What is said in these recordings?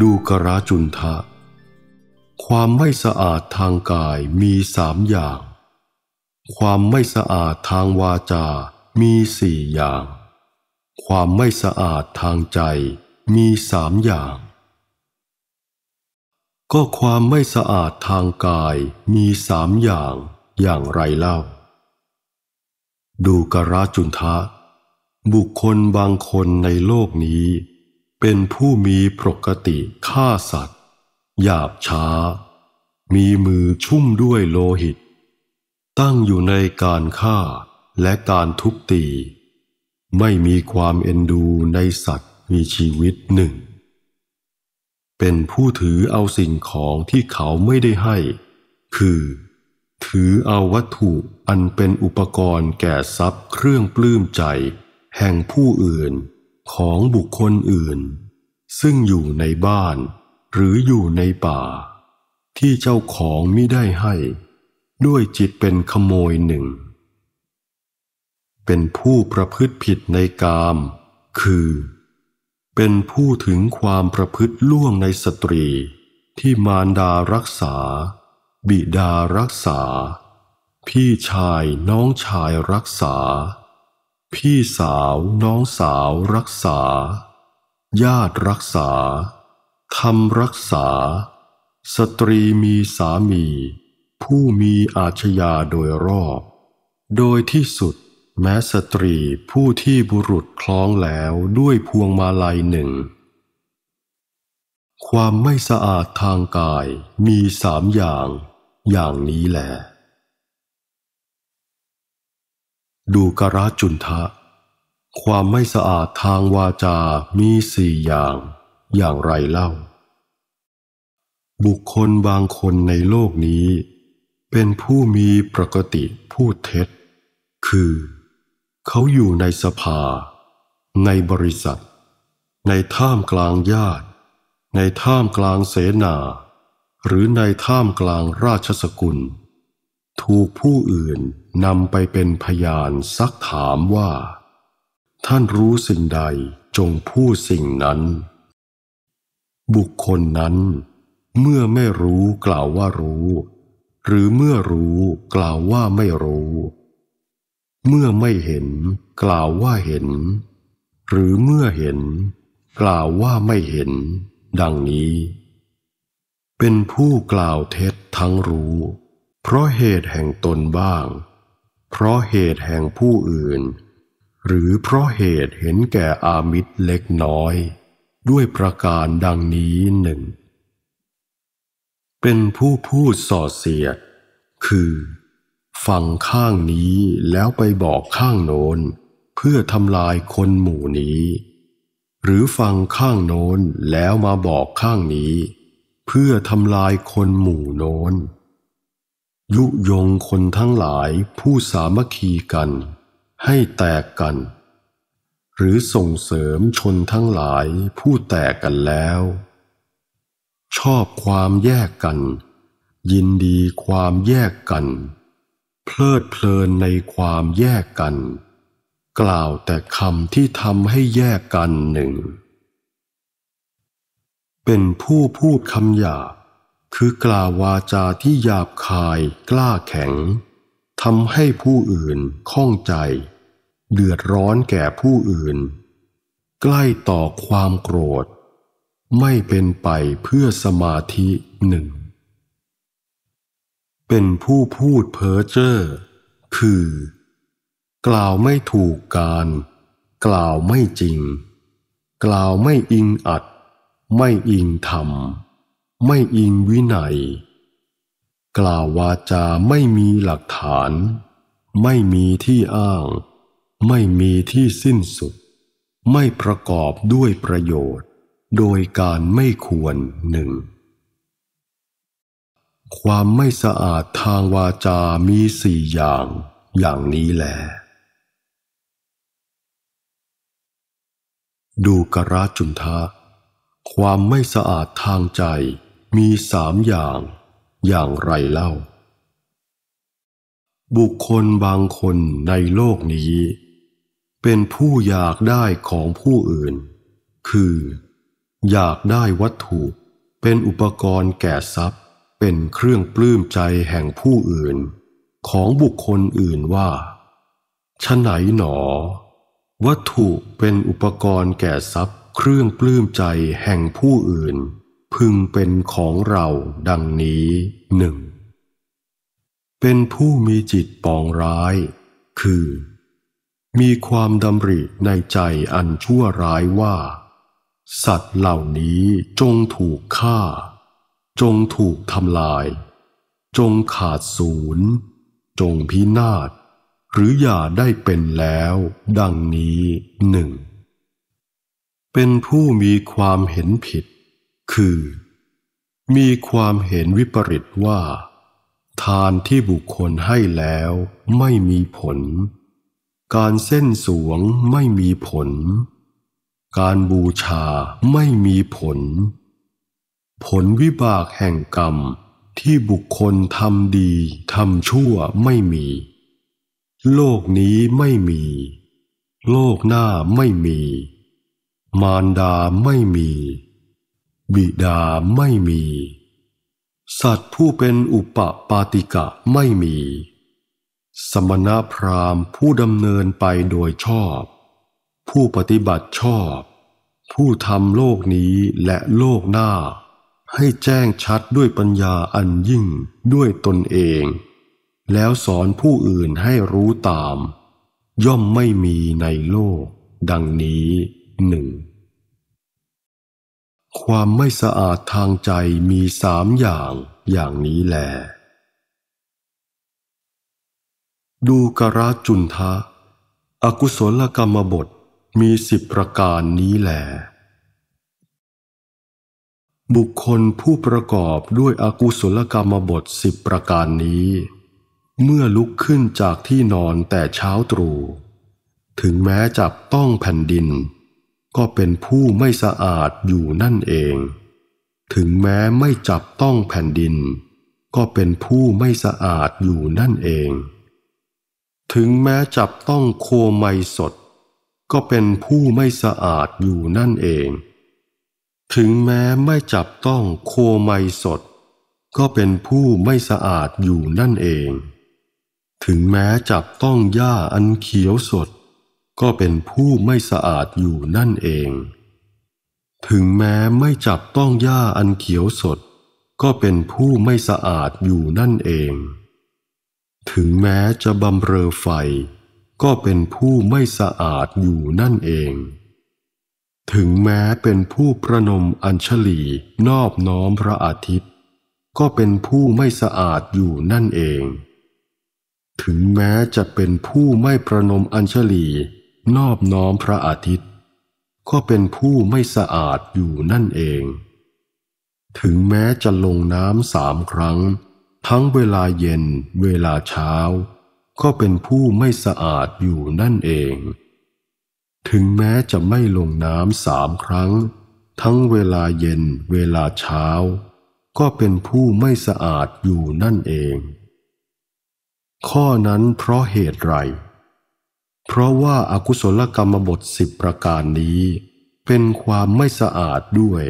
ดูกราจุนทะ ความไม่สะอาดทางกายมีสามอย่าง ความไม่สะอาดทางวาจา มีสี่อย่าง ความไม่สะอาดทางใจมีสามอย่าง ก็ความไม่สะอาดทางกายมีสามอย่างอย่างไรเล่า ดูกราจุนทะ บุคคลบางคนในโลกนี้เป็นผู้มีปกติฆ่าสัตว์ หยาบช้า มีมือชุ่มด้วยโลหิต ตั้งอยู่ในการฆ่าและการทุบตี ไม่มีความเอ็นดูในสัตว์มีชีวิตหนึ่ง เป็นผู้ถือเอาสิ่งของที่เขาไม่ได้ให้ คือ ถือเอาวัตถุอันเป็นอุปกรณ์แก่ทรัพย์เครื่องปลื้มใจ แห่งผู้อื่นของบุคคลอื่น ซึ่งอยู่ในบ้านหรืออยู่ในป่า ที่เจ้าของมิได้ให้ ด้วยจิตเป็นขโมยหนึ่ง เป็นผู้ประพฤติผิดในกาม คือ เป็นผู้ถึงความประพฤติล่วงในสตรี ที่มารดารักษา บิดารักษา พี่ชายน้องชายรักษาพี่สาว น้องสาว รักษา ญาติรักษาคำรักษา สตรีมีสามี ผู้มีอาชญาโดยรอบ โดยที่สุด แม้สตรีผู้ที่บุรุษคล้องแล้วด้วยพวงมาลัยหนึ่ง ความไม่สะอาดทางกายมีสามอย่าง อย่างนี้แหละดูกระจุนทะ ความไม่สะอาดทางวาจามีสี่อย่างอย่างไรเล่า บุคคลบางคนในโลกนี้ เป็นผู้มีปกติพูดเท็จ คือ เขาอยู่ในสภา ในบริษัท ในท่ามกลางญาติ ในท่ามกลางเสนา หรือในท่ามกลางราชสกุลถูกผู้อื่นนำไปเป็นพยานซักถามว่า ท่านรู้สิ่งใดจงพูดสิ่งนั้น บุคคลนั้น เมื่อไม่รู้กล่าวว่ารู้ หรือเมื่อรู้กล่าวว่าไม่รู้ เมื่อไม่เห็นกล่าวว่าเห็น หรือเมื่อเห็นกล่าวว่าไม่เห็น ดังนี้ เป็นผู้กล่าวเท็จทั้งรู้เพราะเหตุแห่งตนบ้าง เพราะเหตุแห่งผู้อื่น หรือเพราะเหตุเห็นแก่อามิตรเล็กน้อย ด้วยประการดังนี้หนึ่ง เป็นผู้พูดส่อเสียด คือ ฟังข้างนี้แล้วไปบอกข้างโน้น เพื่อทำลายคนหมู่นี้ หรือฟังข้างโน้นแล้วมาบอกข้างนี้ เพื่อทำลายคนหมู่โน้นยุยงคนทั้งหลายผู้สามัคคีกัน ให้แตกกัน หรือส่งเสริมชนทั้งหลายผู้แตกกันแล้ว ชอบความแยกกัน ยินดีความแยกกัน เพลิดเพลินในความแยกกัน กล่าวแต่คำที่ทำให้แยกกันหนึ่ง เป็นผู้พูดคำหยาบคือกล่าววาจาที่หยาบคายกล้าแข็งทำให้ผู้อื่นข้องใจ เดือดร้อนแก่ผู้อื่น ใกล้ต่อความโกรธ ไม่เป็นไปเพื่อสมาธิหนึ่ง เป็นผู้พูดเพ้อเจ้อคือ กล่าวไม่ถูกการ กล่าวไม่จริง กล่าวไม่อิงอัด ไม่อิงธรรมไม่อิงวินัย กล่าววาจาไม่มีหลักฐาน ไม่มีที่อ้าง ไม่มีที่สิ้นสุด ไม่ประกอบด้วยประโยชน์ โดยการไม่ควรหนึ่งความไม่สะอาดทางวาจามีสี่อย่างอย่างนี้แล ดูกระจุนทะความไม่สะอาดทางใจมีสามอย่างอย่างไรเล่า บุคคลบางคนในโลกนี้ เป็นผู้อยากได้ของผู้อื่น คือ อยากได้วัตถุเป็นอุปกรณ์แก่ทรัพย์ เป็นเครื่องปลื้มใจแห่งผู้อื่น ของบุคคลอื่นว่าชะไหนหนอ วัตถุเป็นอุปกรณ์แก่ทรัพย์ เครื่องปลื้มใจแห่งผู้อื่นพึงเป็นของเราดังนี้หนึ่งเป็นผู้มีจิตปองร้าย คือ มีความดำริในใจอันชั่วร้ายว่า สัตว์เหล่านี้จงถูกฆ่า จงถูกทำลาย จงขาดศูนย์จงพินาศหรืออย่าได้เป็นแล้ว ดังนี้หนึ่งเป็นผู้มีความเห็นผิดคือ มีความเห็นวิปริตว่า ทานที่บุคคลให้แล้วไม่มีผล การเส้นสวงไม่มีผล การบูชาไม่มีผล ผลวิบากแห่งกรรมที่บุคคลทำดีทำชั่วไม่มี โลกนี้ไม่มี โลกหน้าไม่มี มารดาไม่มีบิดาไม่มี สัตว์ผู้เป็นอุปปาติกะไม่มี สมณพราหมณ์ผู้ดำเนินไปโดยชอบ ผู้ปฏิบัติชอบ ผู้ทำโลกนี้และโลกหน้า ให้แจ้งชัดด้วยปัญญาอันยิ่งด้วยตนเอง แล้วสอนผู้อื่นให้รู้ตาม ย่อมไม่มีในโลกดังนี้หนึ่งความไม่สะอาดทางใจมีสามอย่างอย่างนี้แหลดูกราจุนทะ อกุศลกรรมบทมีสิบประการนี้แหลบุคคลผู้ประกอบด้วยอกุศลกรรมบทสิบประการนี้ เมื่อลุกขึ้นจากที่นอนแต่เช้าตรู่ถึงแม้จับต้องแผ่นดินก็เป็นผู้ไม่สะอาดอยู่นั่นเอง ถึงแม้ไม่จับต้องแผ่นดิน ก็เป็นผู้ไม่สะอาดอยู่นั่นเอง ถึงแม้จับต้องโคไมสด ก็เป็นผู้ไม่สะอาดอยู่นั่นเอง ถึงแม้ไม่จับต้องโคไมสด ก็เป็นผู้ไม่สะอาดอยู่นั่นเอง ถึงแม้จับต้องหญ้าอันเขียวสดก็เป็นผู้ไม่สะอาดอยู่นั่นเอง ถึงแม้ไม่จับต้องหญ้าอันเขียวสด ก็เป็นผู้ไม่สะอาดอยู่นั่นเอง ถึงแม้จะบำเรอไฟ ก็เป็นผู้ไม่สะอาดอยู่นั่นเอง ถึงแม้เป็นผู้ประนมอัญชลีนอบน้อมพระอาทิตย์ ก็เป็นผู้ไม่สะอาดอยู่นั่นเอง ถึงแม้จะเป็นผู้ไม่ประนมอัญชลีนอบน้อมพระอาทิตย์ ก็เป็นผู้ไม่สะอาดอยู่นั่นเอง ถึงแม้จะลงน้ำสามครั้ง ทั้งเวลาเย็นเวลาเช้าก็เป็นผู้ไม่สะอาดอยู่นั่นเอง ถึงแม้จะไม่ลงน้ำสามครั้ง ทั้งเวลาเย็นเวลาเช้าก็เป็นผู้ไม่สะอาดอยู่นั่นเอง ข้อนั้นเพราะเหตุไรเพราะว่าอากุศลกรรมบทสิบประการนี้ เป็นความไม่สะอาดด้วย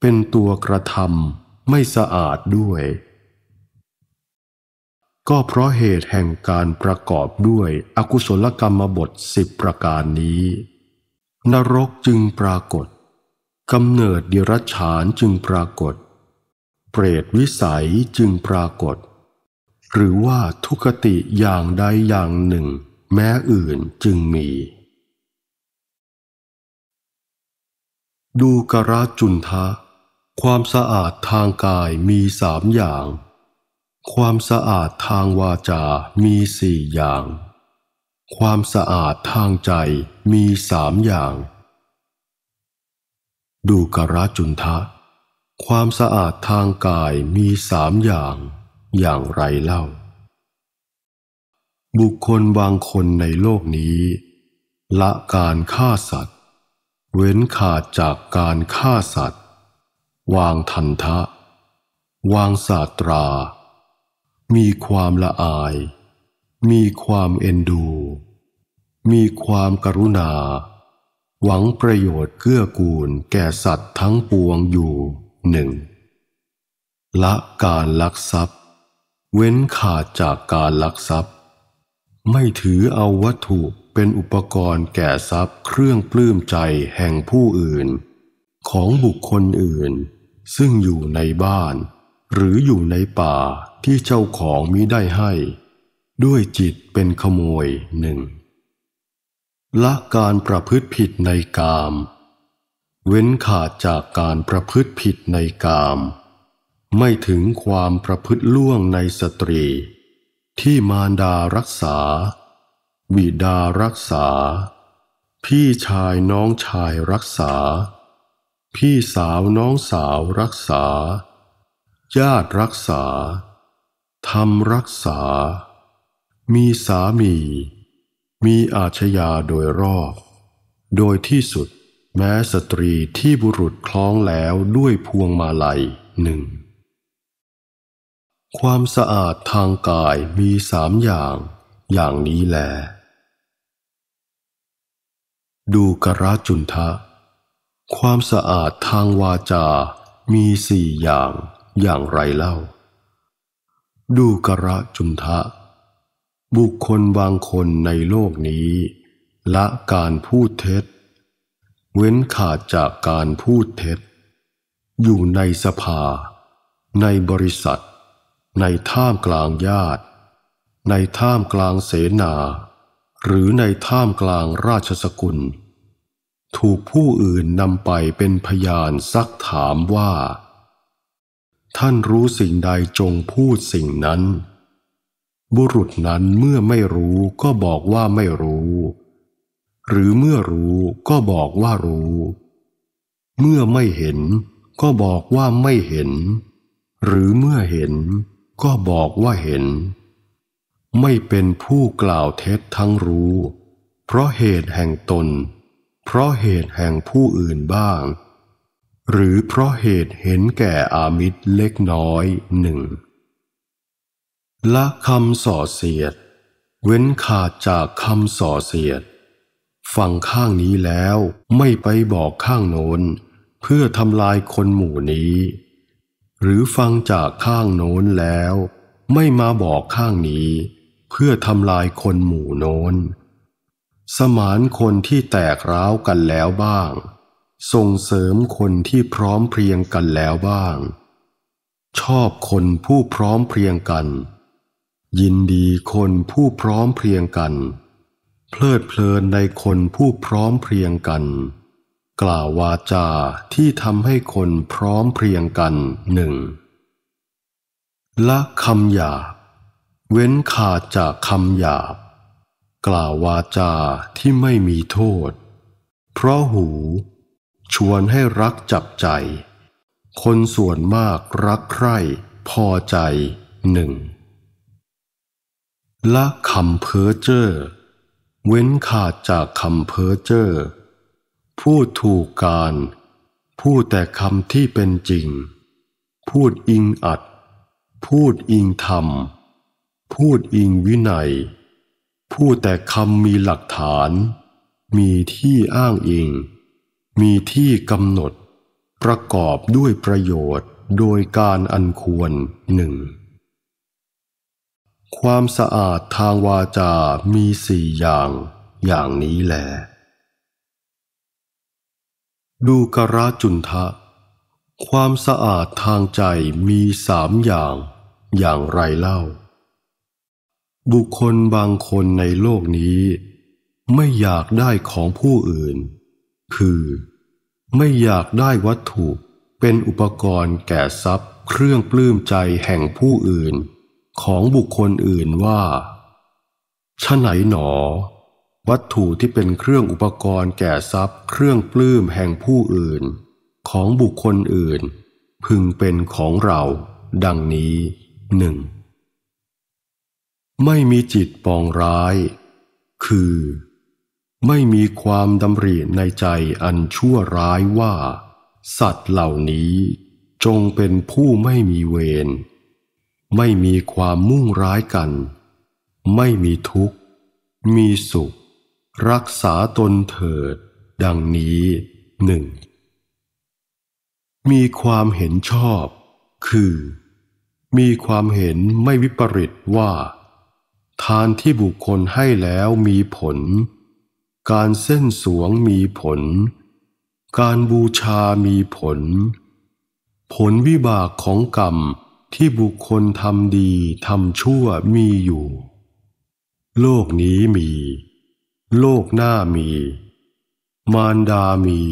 เป็นตัวกระทำไม่สะอาดด้วย ก็เพราะเหตุแห่งการประกอบด้วยอกุศลกรรมบทสิบประการนี้ นรกจึงปรากฏกำเนิดดิรัจฉานจึงปรากฏ เปรตวิสัยจึงปรากฏ หรือว่าทุกติอย่างใดอย่างหนึ่งแม้อื่นจึงมี ดูกระจุนทะ ความสะอาดทางกายมีสามอย่าง ความสะอาดทางวาจามีสี่อย่าง ความสะอาดทางใจมีสามอย่าง ดูกระจุนทะ ความสะอาดทางกายมีสามอย่าง อย่างไรเล่าบุคคลบางคนในโลกนี้ ละการฆ่าสัตว์ เว้นขาดจากการฆ่าสัตว์ วางทันทะ วางศาสตรา มีความละอาย มีความเอ็นดู มีความกรุณา หวังประโยชน์เกื้อกูลแก่สัตว์ทั้งปวงอยู่หนึ่งละการลักทรัพย์ เว้นขาดจากการลักทรัพย์ไม่ถือเอาวัตถุเป็นอุปกรณ์แก่ทรัพย์เครื่องปลื้มใจแห่งผู้อื่น ของบุคคลอื่นซึ่งอยู่ในบ้าน หรืออยู่ในป่าที่เจ้าของมิได้ให้ ด้วยจิตเป็นขโมยหนึ่งละการประพฤติผิดในกาม เว้นขาดจากการประพฤติผิดในกาม ไม่ถึงความประพฤติล่วงในสตรีที่มารดารักษาบิดารักษา พี่ชายน้องชายรักษา พี่สาวน้องสาวรักษาญาติรักษาทำรักษา มีสามี มีอาชญาโดยรอบโดยที่สุดแม้สตรีที่บุรุษคล้องแล้วด้วยพวงมาลัยหนึ่งความสะอาดทางกายมีสามอย่างอย่างนี้แล ดูกระจุนทะ ความสะอาดทางวาจา มีสี่อย่างอย่างไรเล่า ดูกระจุนทะ บุคคลบางคนในโลกนี้ ละการพูดเท็จ เว้นขาดจากการพูดเท็จ อยู่ในสภา ในบริษัทในท่ามกลางญาติ ในท่ามกลางเสนา หรือในท่ามกลางราชสกุล ถูกผู้อื่นนำไปเป็นพยานซักถามว่า ท่านรู้สิ่งใดจงพูดสิ่งนั้น บุรุษนั้นเมื่อไม่รู้ก็บอกว่าไม่รู้ หรือเมื่อรู้ก็บอกว่ารู้ เมื่อไม่เห็นก็บอกว่าไม่เห็น หรือเมื่อเห็นก็บอกว่าเห็น ไม่เป็นผู้กล่าวเท็จทั้งรู้ เพราะเหตุแห่งตน เพราะเหตุแห่งผู้อื่นบ้าง หรือเพราะเหตุเห็นแก่อามิตรเล็กน้อยหนึ่งละคำส่อเสียด เว้นขาดจากคำส่อเสียดฟังข้างนี้แล้วไม่ไปบอกข้างโน้น เพื่อทำลายคนหมู่นี้หรือฟังจากข้างโน้นแล้ว ไม่มาบอกข้างนี้ เพื่อทำลายคนหมู่โน้น สมานคนที่แตกร้าวกันแล้วบ้าง ส่งเสริมคนที่พร้อมเพรียงกันแล้วบ้าง ชอบคนผู้พร้อมเพรียงกัน ยินดีคนผู้พร้อมเพรียงกัน เพลิดเพลินในคนผู้พร้อมเพรียงกันกล่าววาจาที่ทำให้คนพร้อมเพรียงกันหนึ่งละคำหยาบ เว้นขาดจากคำหยาบ กล่าววาจาที่ไม่มีโทษ เพราะหู ชวนให้รักจับใจ คนส่วนมากรักใคร่พอใจหนึ่งละคำเพ้อเจ้อเว้นขาดจากคำเพ้อเจ้อพูดถูกการ พูดแต่คำที่เป็นจริง พูดอิงอัด พูดอิงธรรม พูดอิงวินัยพูดแต่คำมีหลักฐาน มีที่อ้างอิง มีที่กำหนด ประกอบด้วยประโยชน์โดยการอันควรหนึ่ง ความสะอาดทางวาจามีสี่อย่างอย่างนี้แหละดูกระจุนทะ ความสะอาดทางใจมีสามอย่างอย่างไรเล่า บุคคลบางคนในโลกนี้ไม่อยากได้ของผู้อื่น คือไม่อยากได้วัตถุเป็นอุปกรณ์แก่ทรัพย์เครื่องปลื้มใจแห่งผู้อื่นของบุคคลอื่นว่าชะไหนหนอวัตถุที่เป็นเครื่องอุปกรณ์แก่ทรัพย์เครื่องปลื้มแห่งผู้อื่น ของบุคคลอื่น พึงเป็นของเรา ดังนี้หนึ่ง ไม่มีจิตปองร้าย คือ ไม่มีความดำริในใจอันชั่วร้ายว่า สัตว์เหล่านี้ จงเป็นผู้ไม่มีเวรไม่มีความมุ่งร้ายกัน ไม่มีทุกข์ มีสุขรักษาตนเถิดดังนี้หนึ่ง มีความเห็นชอบ คือ มีความเห็นไม่วิปริตว่า ทานที่บุคคลให้แล้วมีผล การเส้นสวงมีผล การบูชามีผล ผลวิบากของกรรมที่บุคคลทำดีทำชั่วมีอยู่ โลกนี้มีโลกหน้ามี มารดามี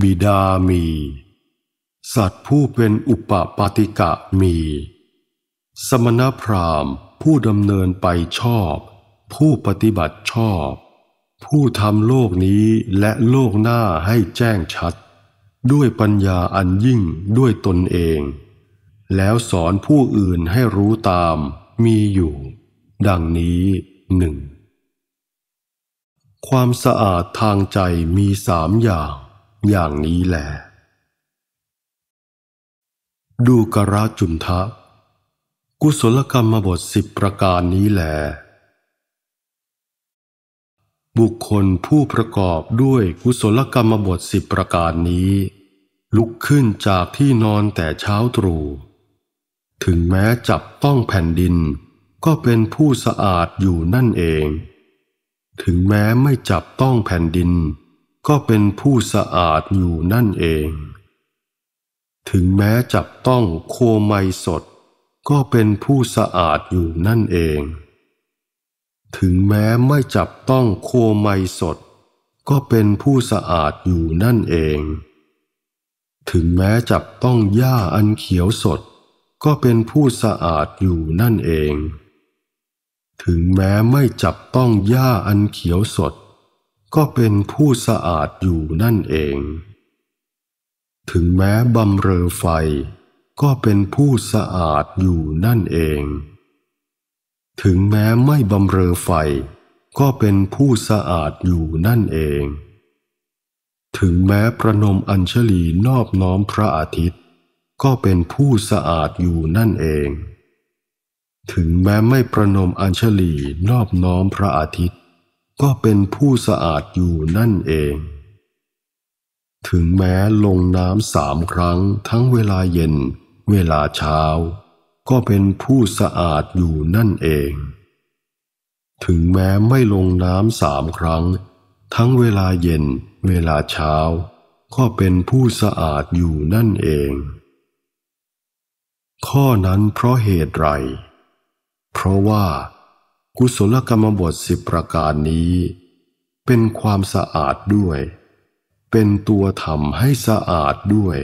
บิดามี สัตว์ผู้เป็นอุปปาติกะมี สมณพราหมณ์ผู้ดำเนินไปชอบ ผู้ปฏิบัติชอบ ผู้ทำโลกนี้และโลกหน้าให้แจ้งชัด ด้วยปัญญาอันยิ่งด้วยตนเอง แล้วสอนผู้อื่นให้รู้ตามมีอยู่ ดังนี้หนึ่งความสะอาดทางใจมีสามอย่าง อย่างนี้แหละดูกระจุนทะ กุศลกรรมบทสิบประการนี้แหลบุคคลผู้ประกอบด้วยกุศลกรรมบทสิบประการนี้ ลุกขึ้นจากที่นอนแต่เช้าตรู่ถึงแม้จับต้องแผ่นดิน ก็เป็นผู้สะอาดอยู่นั่นเองถึงแม้ไม่จับต้องแผ่นดินก็เป็นผู้สะอาดอยู่นั่นเอง ถึงแม้จับต้องโคไมสด ก็เป็นผู้สะอาดอยู่นั่นเอง ถึงแม้ไม่จับต้องโคไมสด ก็เป็นผู้สะอาดอยู่นั่นเอง ถึงแม้จับต้องหญ้าอันเขียวสดก็เป็นผู้สะอาดอยู่นั่นเองถึงแม้ไม่จับต้องหญ้าอันเขียวสด ก็เป็นผู้สะอาดอยู่นั่นเอง ถึงแม้บำเรอไฟ ก็เป็นผู้สะอาดอยู่นั่นเอง ถึงแม้ไม่บำเรอไฟ ก็เป็นผู้สะอาดอยู่นั่นเอง ถึงแม้ประนมอัญชลีนอบน้อมพระอาทิตย์ ก็เป็นผู้สะอาดอยู่นั่นเองถึงแม้ไม่ประนมอัญชลีนอบน้อมพระอาทิตย์ก็เป็นผู้สะอาดอยู่นั่นเอง ถึงแม้ลงน้ำสามครั้งทั้งเวลาเย็น เวลาเช้าก็เป็นผู้สะอาดอยู่นั่นเอง ถึงแม้ไม่ลงน้ำสามครั้งทั้งเวลาเย็นเวลาเช้าก็เป็นผู้สะอาดอยู่นั่นเอง ข้อนั้นเพราะเหตุไรเพราะว่า กุศลกรรมบทสิบประการนี้ เป็นความสะอาดด้วย เป็นตัวทำให้สะอาดด้วย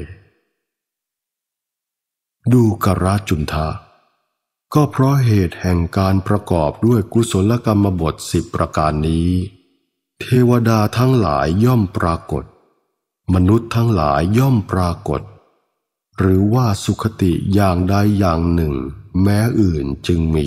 ดูกระจุนทะก็เพราะเหตุแห่งการประกอบด้วยกุศลกรรมบทสิบประการนี้ เทวดาทั้งหลายย่อมปรากฏ มนุษย์ทั้งหลายย่อมปรากฏ หรือว่าสุขติอย่างใดอย่างหนึ่งแม้อื่นจึงมี